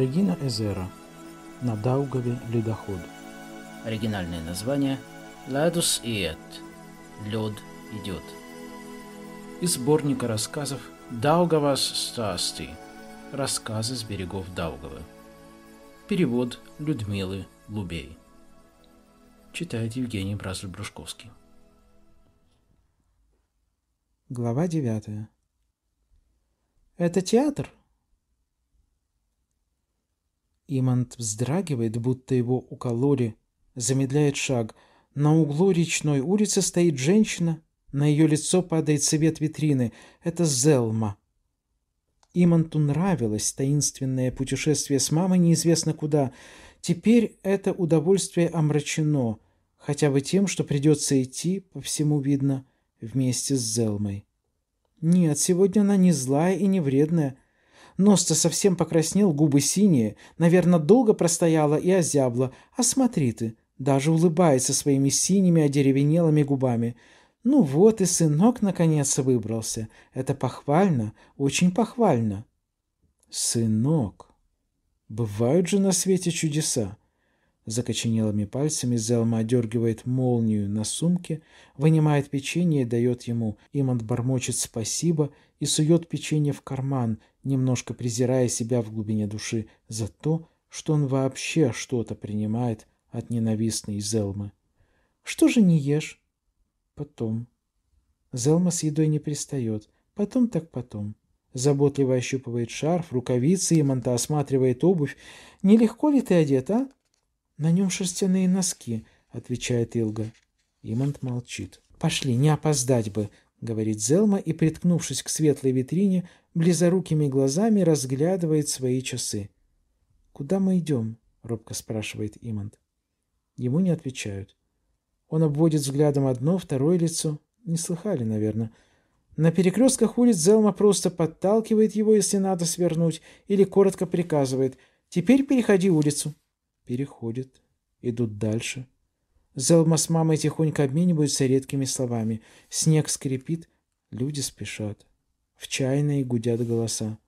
Регина Эзера на Даугаве ледоход. Оригинальное название «Ладус иет» – «Лед идет». Из сборника рассказов «Даугавас Стасти» – «Рассказы с берегов Даугавы». Перевод Людмилы Лубей. Читает Евгений Бразль-Брушковский. Глава девятая. «Это театр?» Имант вздрагивает, будто его укололи. Замедляет шаг. На углу речной улицы стоит женщина. На ее лицо падает свет витрины. Это Зелма. Иманту нравилось таинственное путешествие с мамой неизвестно куда. Теперь это удовольствие омрачено, хотя бы тем, что придется идти, по всему видно, вместе с Зелмой. Нет, сегодня она не злая и не вредная, Нос-то совсем покраснел, губы синие. Наверное, долго простояла и озябла. А смотри ты, даже улыбается своими синими одеревенелыми губами. Ну вот и сынок наконец выбрался. Это похвально, очень похвально. Сынок. Бывают же на свете чудеса. Закоченелыми пальцами Зелма одергивает молнию на сумке, вынимает печенье и дает ему. Имант бормочет спасибо и сует печенье в карман, немножко презирая себя в глубине души за то, что он вообще что-то принимает от ненавистной Зелмы. «Что же не ешь?» «Потом». Зелма с едой не пристает. «Потом так потом». Заботливо ощупывает шарф, рукавицы и манта осматривает обувь. «Нелегко ли ты одет, а?» «На нем шерстяные носки», — отвечает Илга. Имант молчит. «Пошли, не опоздать бы», — говорит Зелма и, приткнувшись к светлой витрине, близорукими глазами разглядывает свои часы. «Куда мы идем?» — робко спрашивает Имант. Ему не отвечают. Он обводит взглядом одно, второе лицо. Не слыхали, наверное. На перекрестках улиц Зелма просто подталкивает его, если надо свернуть, или коротко приказывает «Теперь переходи улицу». Переходит. Идут дальше. Зелма с мамой тихонько обмениваются редкими словами. Снег скрипит, люди спешат. В чайной гудят голоса.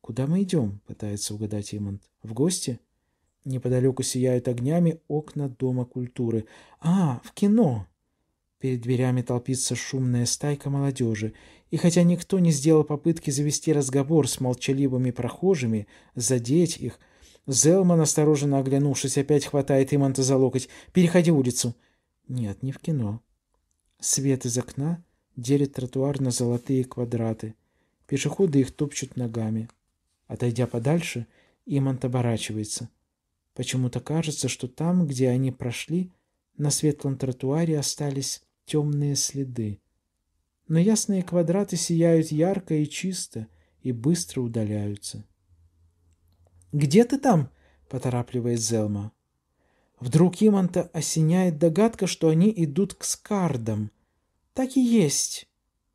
«Куда мы идем?» — пытается угадать Имант. «В гости?» Неподалеку сияют огнями окна Дома культуры. «А, в кино!» Перед дверями толпится шумная стайка молодежи, и хотя никто не сделал попытки завести разговор с молчаливыми прохожими, задеть их, Зелман, осторожно оглянувшись, опять хватает Иманта за локоть. «Переходи улицу!» «Нет, не в кино». Свет из окна делит тротуар на золотые квадраты — Пешеходы их топчут ногами. Отойдя подальше, Имант оборачивается. Почему-то кажется, что там, где они прошли, на светлом тротуаре остались темные следы. Но ясные квадраты сияют ярко и чисто и быстро удаляются. «Где ты там?» — поторапливает Зелма. Вдруг Иманта осеняет догадка, что они идут к Скардам. Так и есть.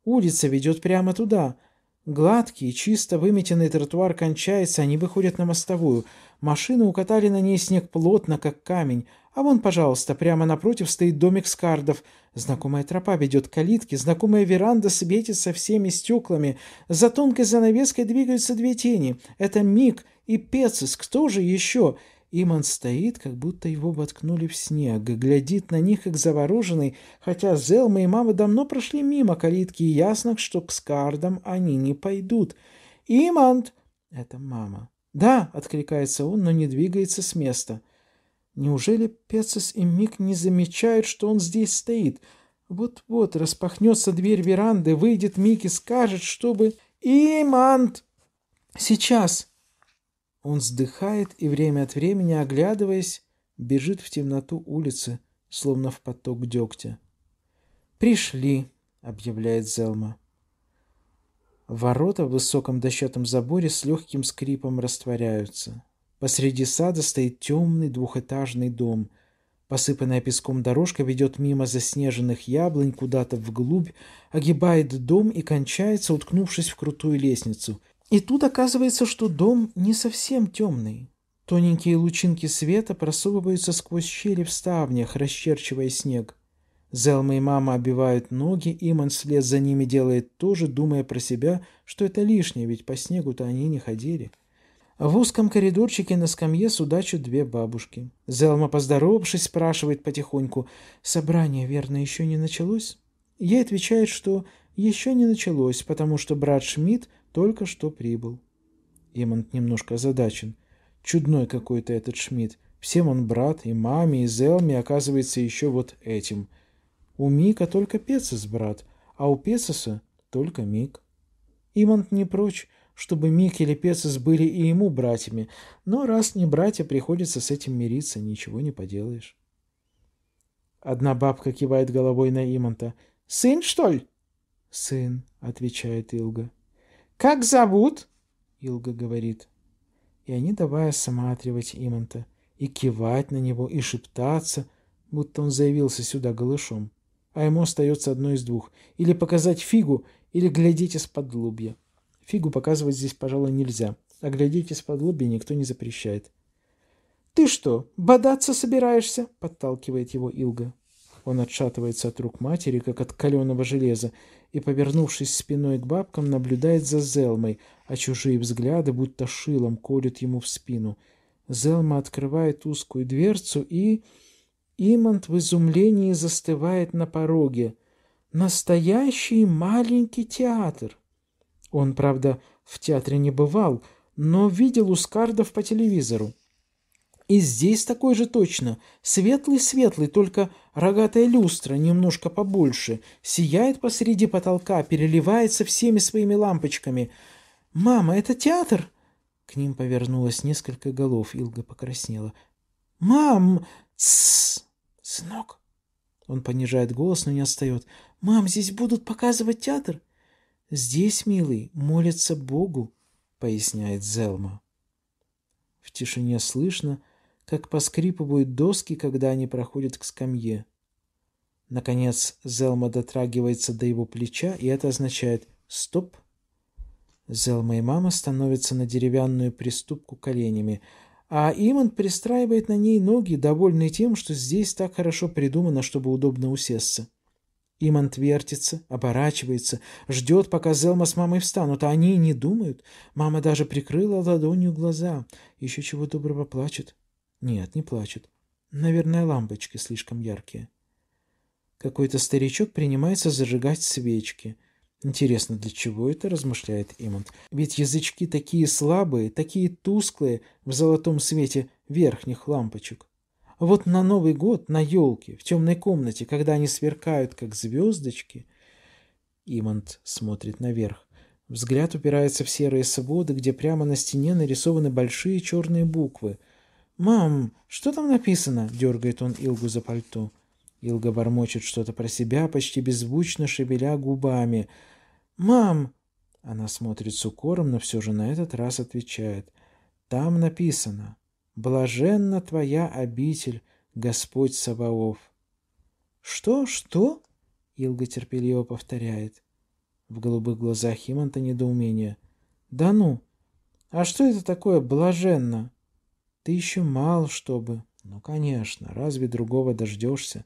Улица ведет прямо туда — Гладкий, чисто выметенный тротуар кончается, они выходят на мостовую. Машину укатали на ней снег плотно, как камень. А вон, пожалуйста, прямо напротив стоит домик скардов. Знакомая тропа ведет к калитке, знакомая веранда светится всеми стеклами. За тонкой занавеской двигаются две тени. Это Мик и Пецис, кто же еще? Иман стоит, как будто его воткнули в снег, глядит на них, как завороженный, хотя Зелма и мама давно прошли мимо калитки, и ясно, что к Скардам они не пойдут. «Имант!» — это мама. «Да!» — откликается он, но не двигается с места. Неужели Пецес и Мик не замечают, что он здесь стоит? Вот-вот распахнется дверь веранды, выйдет Мик и скажет, чтобы... «Имант!» «Сейчас!» Он вздыхает и время от времени, оглядываясь, бежит в темноту улицы, словно в поток дегтя. «Пришли», — объявляет Зелма. Ворота в высоком дощатом заборе с легким скрипом растворяются. Посреди сада стоит темный двухэтажный дом. Посыпанная песком дорожка ведет мимо заснеженных яблонь куда-то вглубь, огибает дом и кончается, уткнувшись в крутую лестницу — и тут оказывается, что дом не совсем темный. Тоненькие лучинки света просовываются сквозь щели в ставнях, расчерчивая снег. Зелма и мама обивают ноги, Иман вслед за ними делает то же, думая про себя, что это лишнее, ведь по снегу-то они не ходили. В узком коридорчике на скамье судачат две бабушки. Зелма, поздоровавшись, спрашивает потихоньку, «Собрание, верно, еще не началось?» Ей отвечает, что еще не началось, потому что брат Шмидт только что прибыл. Эммонд немножко озадачен. Чудной какой-то этот Шмидт. Всем он брат, и маме, и Зелме, оказывается, еще вот этим. У Мика только Пецес брат, а у Пецеса только Мик. Имант не прочь, чтобы Мик или Пецес были и ему братьями, но раз не братья, приходится с этим мириться, ничего не поделаешь. Одна бабка кивает головой на Иманта. «Сын, что ли?» «Сын», — отвечает Илга. «Как зовут?» — Илга говорит. И они давая осматривать Имонта, и кивать на него, и шептаться, будто он заявился сюда голышом. А ему остается одно из двух — или показать фигу, или глядеть из-под лобья. Фигу показывать здесь, пожалуй, нельзя, а глядеть из-под лобья никто не запрещает. «Ты что, бодаться собираешься?» — подталкивает его Илга. Он отшатывается от рук матери, как от каленого железа, и, повернувшись спиной к бабкам, наблюдает за Зелмой, а чужие взгляды будто шилом колют ему в спину. Зелма открывает узкую дверцу и... Имант в изумлении застывает на пороге. Настоящий маленький театр! Он, правда, в театре не бывал, но видел Ускардов по телевизору. И здесь такой же точно. Светлый-светлый, только рогатая люстра, немножко побольше, сияет посреди потолка, переливается всеми своими лампочками. «Мама, это театр?» К ним повернулось несколько голов, Илга покраснела. «Мам!» «Тссс! Сынок!» Он понижает голос, но не отстает. «Мам, здесь будут показывать театр?» «Здесь, милый, молятся Богу», — поясняет Зелма. В тишине слышно, как поскрипывают доски, когда они проходят к скамье. Наконец Зелма дотрагивается до его плеча, и это означает «стоп». Зелма и мама становятся на деревянную приступку коленями, а Иман пристраивает на ней ноги, довольный тем, что здесь так хорошо придумано, чтобы удобно усесться. Имант вертится, оборачивается, ждет, пока Зелма с мамой встанут, а они не думают. Мама даже прикрыла ладонью глаза, еще чего доброго плачет. Нет, не плачет. Наверное, лампочки слишком яркие. Какой-то старичок принимается зажигать свечки. Интересно, для чего это, размышляет Имонт. Ведь язычки такие слабые, такие тусклые в золотом свете верхних лампочек. А вот на Новый год, на елке, в темной комнате, когда они сверкают, как звездочки... Имонт смотрит наверх. Взгляд упирается в серые своды, где прямо на стене нарисованы большие черные буквы — «Мам, что там написано?» – дергает он Илгу за пальто. Илга бормочет что-то про себя, почти беззвучно шевеля губами. «Мам!» – она смотрит с укором, но все же на этот раз отвечает. «Там написано. Блаженна твоя обитель, Господь Саваоф». «Что? Что?» – Илга терпеливо повторяет. В голубых глазах Химанта недоумение. «Да ну! А что это такое блаженно?» Ты еще мал, чтобы... Ну, конечно, разве другого дождешься?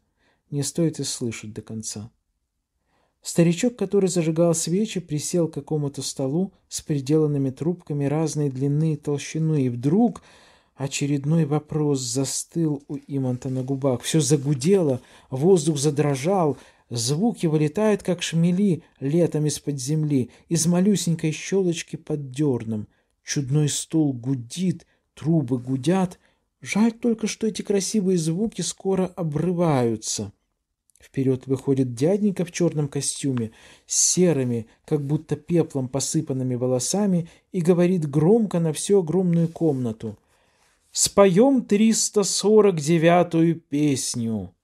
Не стоит и слышать до конца. Старичок, который зажигал свечи, присел к какому-то столу с приделанными трубками разной длины и толщины, и вдруг очередной вопрос застыл у Иманта на губах. Все загудело, воздух задрожал, звуки вылетают, как шмели, летом из-под земли, из малюсенькой щелочки под дерном. Чудной стул гудит — трубы гудят. Жаль только, что эти красивые звуки скоро обрываются. Вперед выходит дяденька в черном костюме, с серыми, как будто пеплом посыпанными волосами, и говорит громко на всю огромную комнату. «Споем 349-ю песню!»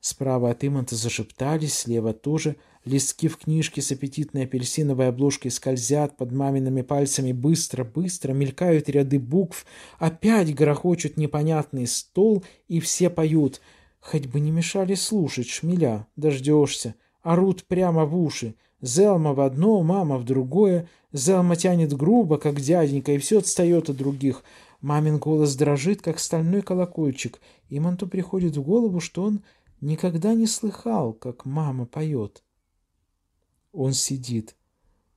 Справа от Имонта зашептались, слева тоже – Листки в книжке с аппетитной апельсиновой обложкой скользят под мамиными пальцами быстро-быстро, мелькают ряды букв, опять грохочут непонятный стол, и все поют. Хоть бы не мешали слушать, шмеля, дождешься. Орут прямо в уши. Зелма в одно, мама в другое. Зелма тянет грубо, как дяденька, и все отстает от других. Мамин голос дрожит, как стальной колокольчик, и Манту приходит в голову, что он никогда не слыхал, как мама поет. Он сидит,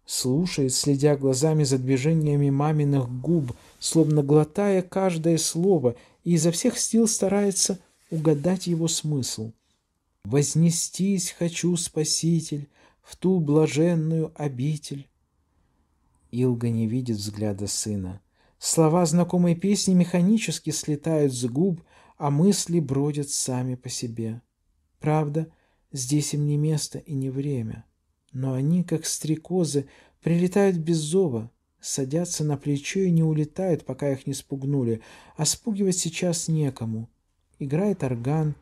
слушает, следя глазами за движениями маминых губ, словно глотая каждое слово и изо всех сил старается угадать его смысл. «Вознестись хочу, Спаситель, в ту блаженную обитель». Илга не видит взгляда сына. Слова знакомой песни механически слетают с губ, а мысли бродят сами по себе. Правда, здесь им не место и не время но они, как стрекозы, прилетают без зова, садятся на плечо и не улетают, пока их не спугнули, а спугивать сейчас некому. Играет орган,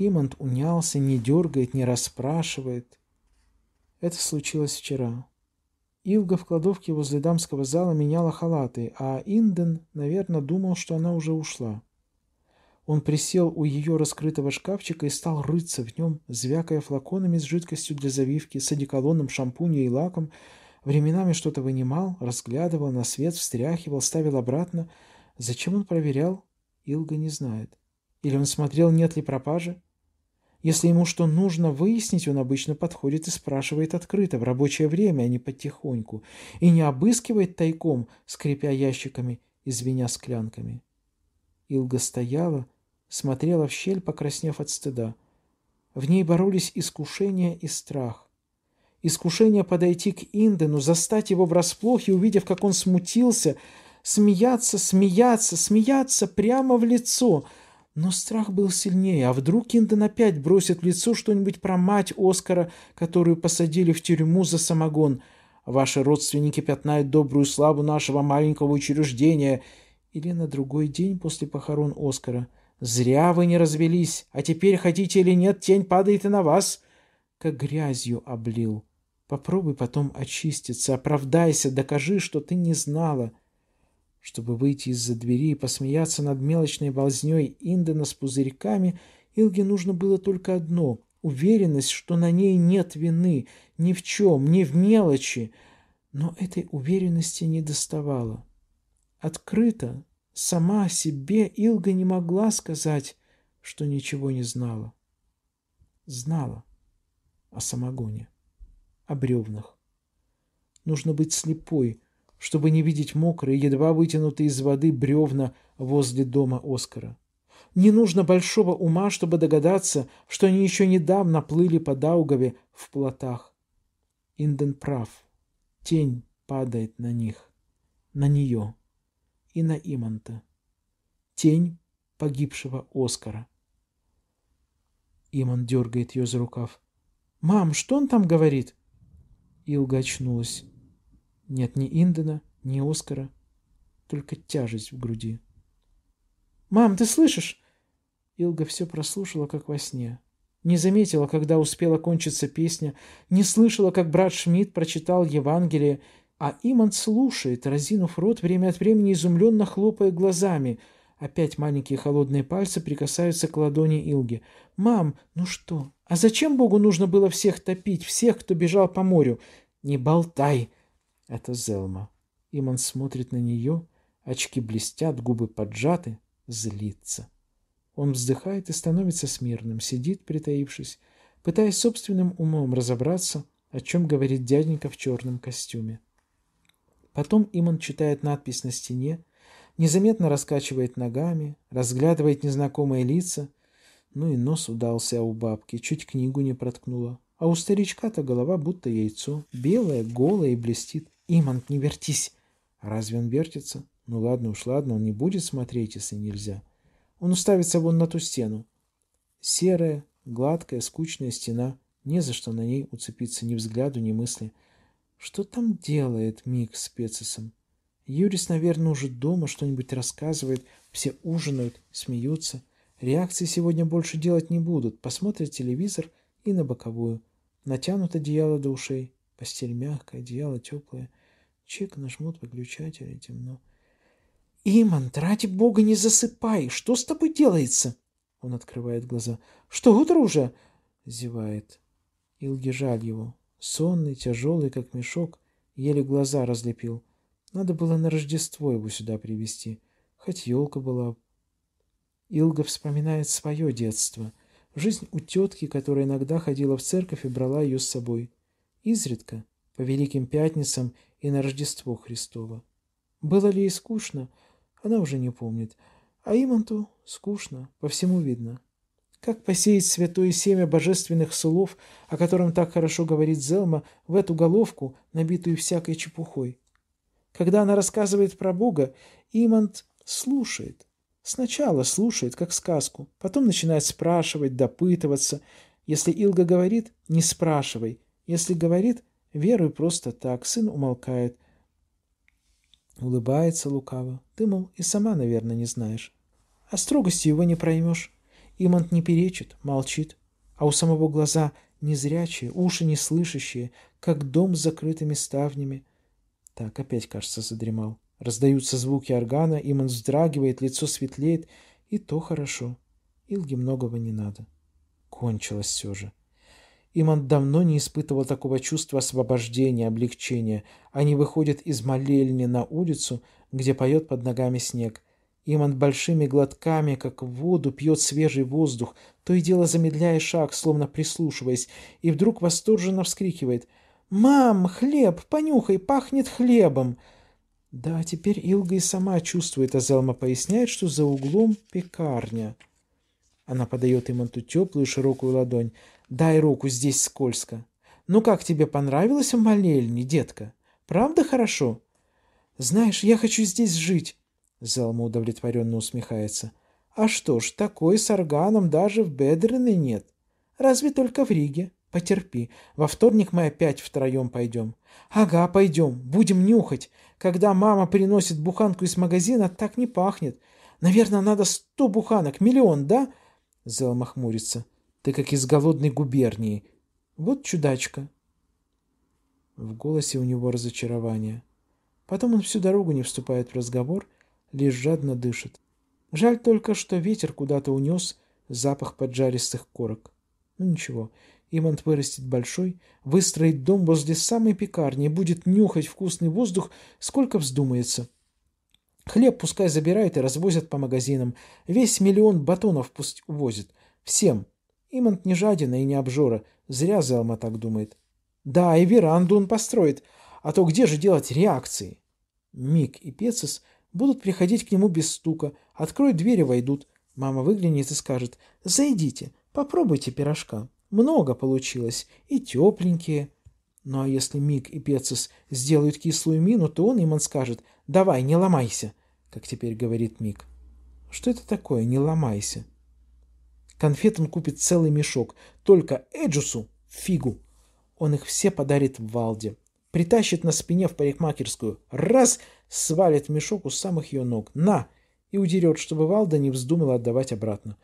Имант унялся, не дергает, не расспрашивает. Это случилось вчера. Илга в кладовке возле дамского зала меняла халаты, а Инден, наверное, думал, что она уже ушла. Он присел у ее раскрытого шкафчика и стал рыться в нем, звякая флаконами с жидкостью для завивки, с одеколоном, шампунем и лаком. Временами что-то вынимал, разглядывал на свет, встряхивал, ставил обратно. Зачем он проверял, Илга не знает. Или он смотрел, нет ли пропажи? Если ему что нужно выяснить, он обычно подходит и спрашивает открыто, в рабочее время, а не потихоньку, и не обыскивает тайком, скрипя ящиками и звеня склянками. Илга стояла, смотрела в щель, покраснев от стыда. В ней боролись искушение и страх. Искушение подойти к Индену, застать его врасплох и, увидев, как он смутился, смеяться, смеяться, смеяться прямо в лицо. Но страх был сильнее. А вдруг Инден опять бросит в лицо что-нибудь про мать Оскара, которую посадили в тюрьму за самогон? Ваши родственники пятнают добрую славу нашего маленького учреждения. Или на другой день после похорон Оскара – Зря вы не развелись, а теперь, хотите или нет, тень падает и на вас. Как грязью облил. Попробуй потом очиститься, оправдайся, докажи, что ты не знала. Чтобы выйти из-за двери и посмеяться над мелочной болзней Индена с пузырьками, Илге нужно было только одно — уверенность, что на ней нет вины ни в чем, ни в мелочи. Но этой уверенности не доставало. Открыто, Сама себе Илга не могла сказать, что ничего не знала. Знала о самогоне, о бревнах. Нужно быть слепой, чтобы не видеть мокрые, едва вытянутые из воды бревна возле дома Оскара. Не нужно большого ума, чтобы догадаться, что они еще недавно плыли по Даугаве в плотах. Инден прав. Тень падает на них, на нее и на Иманта. Тень погибшего Оскара. Иман дергает ее за рукав. «Мам, что он там говорит?» Илга очнулась. Нет ни Индена, ни Оскара, только тяжесть в груди. «Мам, ты слышишь?» Илга все прослушала, как во сне. Не заметила, когда успела кончиться песня, не слышала, как брат Шмидт прочитал Евангелие, а Иман слушает, разинув рот, время от времени изумленно хлопая глазами. Опять маленькие холодные пальцы прикасаются к ладони Илги. «Мам, ну что? А зачем Богу нужно было всех топить, всех, кто бежал по морю? Не болтай!» Это Зелма. Иман смотрит на нее, очки блестят, губы поджаты, злится. Он вздыхает и становится смирным, сидит, притаившись, пытаясь собственным умом разобраться, о чем говорит дяденька в черном костюме. Потом Иман читает надпись на стене, незаметно раскачивает ногами, разглядывает незнакомые лица. Ну и нос удался у бабки, чуть книгу не проткнула. А у старичка-то голова будто яйцо, белое, голое и блестит. Иман, не вертись! Разве он вертится? Ну ладно уж, ладно, он не будет смотреть, если нельзя. Он уставится вон на ту стену. Серая, гладкая, скучная стена. Не за что на ней уцепиться ни взгляду, ни мысли. — что там делает Мик с Пецисом? Юрис, наверное, уже дома что-нибудь рассказывает, все ужинают, смеются. Реакции сегодня больше делать не будут, посмотрят телевизор и на боковую. Натянут одеяло до ушей, постель мягкая, одеяло теплое. Чек нажмут выключатель и темно. «Иман, ради бога, не засыпай! Что с тобой делается?» Он открывает глаза. «Что, утро уже?» Зевает. Илге жаль его. Сонный, тяжелый, как мешок, еле глаза разлепил. Надо было на Рождество его сюда привезти хоть елка была. Илга вспоминает свое детство. Жизнь у тетки, которая иногда ходила в церковь и брала ее с собой. Изредка, по Великим Пятницам и на Рождество Христово. Было ли ей скучно, она уже не помнит. А Иманту скучно, по всему видно. Как посеять святое семя божественных слов, о котором так хорошо говорит Зелма, в эту головку, набитую всякой чепухой? Когда она рассказывает про Бога, Имант слушает. Сначала слушает, как сказку, потом начинает спрашивать, допытываться. Если Илга говорит, не спрашивай. Если говорит, веруй просто так. Сын умолкает. Улыбается лукаво. Ты, мол, и сама, наверное, не знаешь. А строгостью его не проймешь. Имант не перечит, молчит, а у самого глаза незрячие, уши не слышащие, как дом с закрытыми ставнями. Так, опять, кажется, задремал. Раздаются звуки органа, Имант вздрагивает, лицо светлеет, и то хорошо. Илге многого не надо. Кончилось все же. Имант давно не испытывал такого чувства освобождения, облегчения. Они выходят из молельни на улицу, где поет под ногами снег. Им большими глотками, как в воду, пьет свежий воздух, то и дело замедляя шаг, словно прислушиваясь, и вдруг восторженно вскрикивает «Мам, хлеб! Понюхай, пахнет хлебом!» Да, теперь Илга и сама чувствует, а Зелма поясняет, что за углом пекарня. Она подает им эту теплую широкую ладонь. «Дай руку, здесь скользко». «Ну как тебе понравилось в молельне, детка? Правда хорошо?» «Знаешь, я хочу здесь жить». Залма удовлетворенно усмехается. «А что ж, такой с органом даже в Бедренной нет. Разве только в Риге. Потерпи. Во вторник мы опять втроем пойдем». «Ага, пойдем. Будем нюхать. Когда мама приносит буханку из магазина, так не пахнет. Наверное, надо сто буханок. Миллион, да?» Залма хмурится. «Ты как из голодной губернии. Вот чудачка». В голосе у него разочарование. Потом он всю дорогу не вступает в разговор – лишь жадно дышит. Жаль только, что ветер куда-то унес запах поджаристых корок. Ну ничего, Имант вырастет большой, выстроит дом возле самой пекарни, будет нюхать вкусный воздух, сколько вздумается. Хлеб пускай забирает и развозят по магазинам. Весь миллион батонов пусть увозит. Всем. Имант не жадина и не обжора. Зря Зелма так думает. Да, и веранду он построит. А то где же делать реакции? Мик и Пецис – Будут приходить к нему без стука. откроют дверь и войдут. Мама выглянет и скажет «Зайдите, попробуйте пирожка. Много получилось. И тепленькие». Ну а если Мик и Пецис сделают кислую мину, то он им он скажет «Давай, не ломайся», как теперь говорит Мик. Что это такое «не ломайся»? Конфет он купит целый мешок, только Эджусу фигу. Он их все подарит Валде. Притащит на спине в парикмахерскую. Раз — свалит мешок у самых ее ног. На! И удерет, чтобы Валда не вздумала отдавать обратно.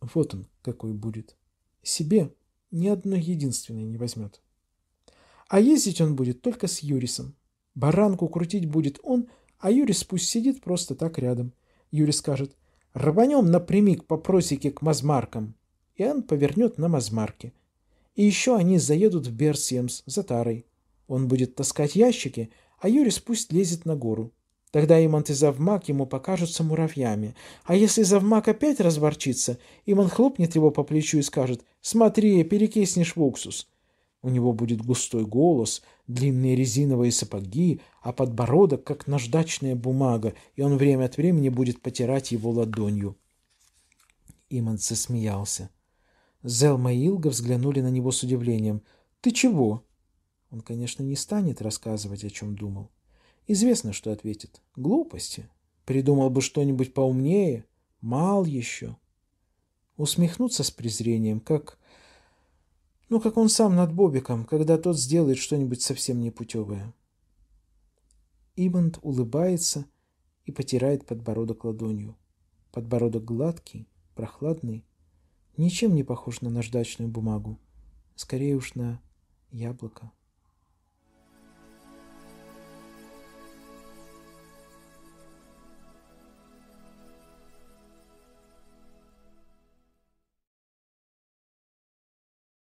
Вот он какой будет. Себе ни одно единственное не возьмет. А ездить он будет только с Юрисом. Баранку крутить будет он, а Юрис пусть сидит просто так рядом. Юрис скажет, рванем напрямик по просеке к мазмаркам. И он повернет на мазмарке. И еще они заедут в Берсиемс за тарой. Он будет таскать ящики, а Юрис пусть лезет на гору. Тогда Имант и Завмак ему покажутся муравьями. А если Завмак опять разворчится, Иман хлопнет его по плечу и скажет «Смотри, перекиснешь в уксус». У него будет густой голос, длинные резиновые сапоги, а подбородок, как наждачная бумага, и он время от времени будет потирать его ладонью. Иман засмеялся. Зелма и Илга взглянули на него с удивлением. «Ты чего?» Он, конечно, не станет рассказывать, о чем думал. Известно, что ответит. Глупости. Придумал бы что-нибудь поумнее. Мал еще. Усмехнуться с презрением, как... Ну, как он сам над Бобиком, когда тот сделает что-нибудь совсем непутевое. Ибанд улыбается и потирает подбородок ладонью. Подбородок гладкий, прохладный, ничем не похож на наждачную бумагу, скорее уж на яблоко.